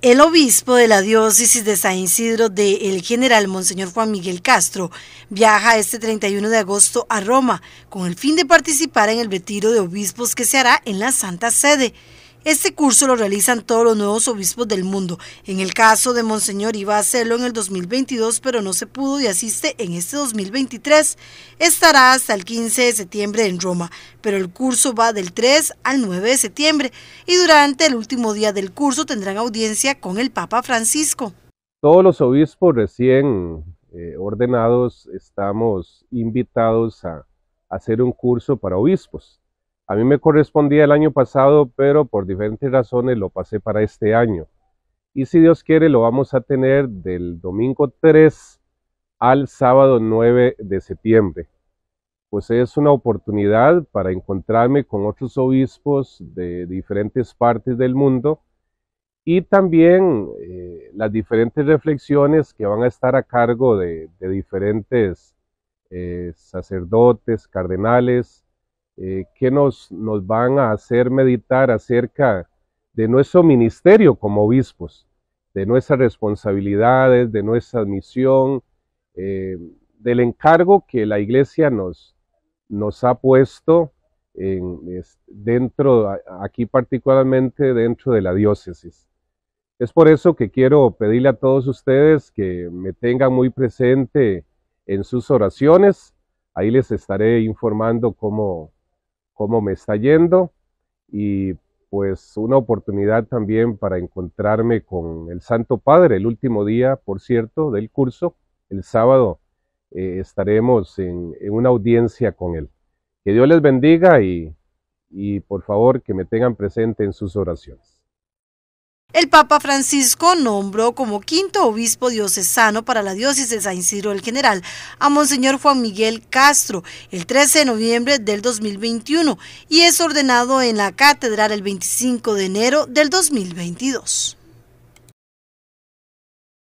El obispo de la diócesis de San Isidro de El General, Monseñor Juan Miguel Castro, viaja este 31 de agosto a Roma con el fin de participar en el retiro de obispos que se hará en la Santa Sede. Este curso lo realizan todos los nuevos obispos del mundo. En el caso de Monseñor iba a hacerlo en el 2022, pero no se pudo y asiste en este 2023. Estará hasta el 15 de septiembre en Roma, pero el curso va del 3 al 9 de septiembre y durante el último día del curso tendrán audiencia con el Papa Francisco. Todos los obispos recién eh, ordenados estamos invitados a hacer un curso para obispos. A mí me correspondía el año pasado, pero por diferentes razones lo pasé para este año. Y si Dios quiere, lo vamos a tener del domingo 3 al sábado 9 de septiembre. Pues es una oportunidad para encontrarme con otros obispos de diferentes partes del mundo y también eh, las diferentes reflexiones que van a estar a cargo de, diferentes eh, sacerdotes, cardenales, eh, que nos, nos van a hacer meditar acerca de nuestro ministerio como obispos, de nuestras responsabilidades, de nuestra misión, eh, del encargo que la iglesia nos, nos ha puesto dentro, aquí particularmente dentro de la diócesis. Es por eso que quiero pedirle a todos ustedes que me tengan muy presente en sus oraciones. Ahí les estaré informando cómo, cómo me está yendo y pues una oportunidad también para encontrarme con el Santo Padre el último día, por cierto, del curso, el sábado eh, estaremos en, una audiencia con él. Que Dios les bendiga y por favor que me tengan presente en sus oraciones. El Papa Francisco nombró como quinto obispo diocesano para la diócesis de San Isidro el General a Monseñor Juan Miguel Castro el 13 de noviembre del 2021 y es ordenado en la catedral el 25 de enero del 2022.